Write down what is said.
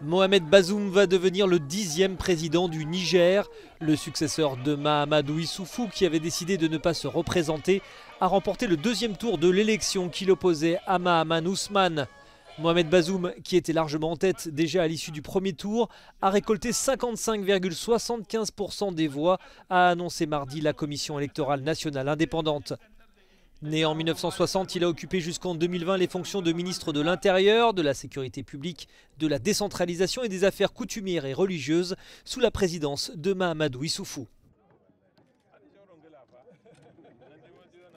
Mohamed Bazoum va devenir le dixième président du Niger. Le successeur de Mahamadou Issoufou, qui avait décidé de ne pas se représenter, a remporté le deuxième tour de l'élection qui l'opposait à Mahaman Ousmane. Mohamed Bazoum, qui était largement en tête déjà à l'issue du premier tour, a récolté 55,75% des voix, a annoncé mardi la Commission électorale nationale indépendante. Né en 1960, il a occupé jusqu'en 2020 les fonctions de ministre de l'Intérieur, de la Sécurité publique, de la décentralisation et des affaires coutumières et religieuses sous la présidence de Mahamadou Issoufou.